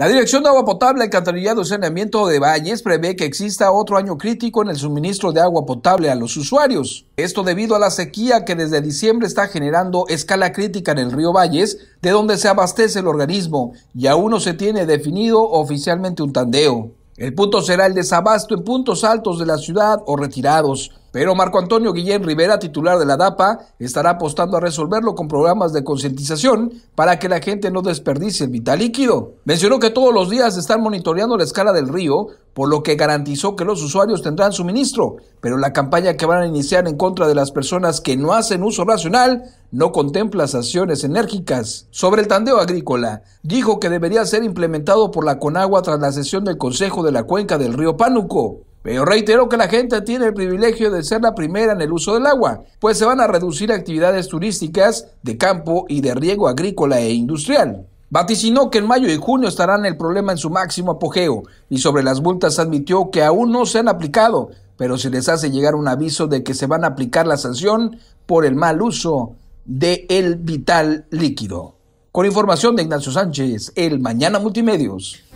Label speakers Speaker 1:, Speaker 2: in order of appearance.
Speaker 1: La Dirección de Agua Potable, Alcantarillado de Saneamiento de Valles prevé que exista otro año crítico en el suministro de agua potable a los usuarios. Esto debido a la sequía que desde diciembre está generando escala crítica en el río Valles, de donde se abastece el organismo, y aún no se tiene definido oficialmente un tandeo. El punto será el desabasto en puntos altos de la ciudad o retirados, pero Marco Antonio Guillén Rivera, titular de la DAPA, estará apostando a resolverlo con programas de concientización para que la gente no desperdicie el vital líquido. Mencionó que todos los días están monitoreando la escala del río, por lo que garantizó que los usuarios tendrán suministro, pero la campaña que van a iniciar en contra de las personas que no hacen uso racional no contempla sanciones enérgicas. Sobre el tandeo agrícola, dijo que debería ser implementado por la Conagua tras la sesión del Consejo de la Cuenca del Río Pánuco. Pero reiteró que la gente tiene el privilegio de ser la primera en el uso del agua, pues se van a reducir actividades turísticas de campo y de riego agrícola e industrial. Vaticinó que en mayo y junio estarán el problema en su máximo apogeo y sobre las multas admitió que aún no se han aplicado, pero se les hace llegar un aviso de que se van a aplicar la sanción por el mal uso de el vital líquido. Con información de Ignacio Sánchez, el Mañana Multimedios.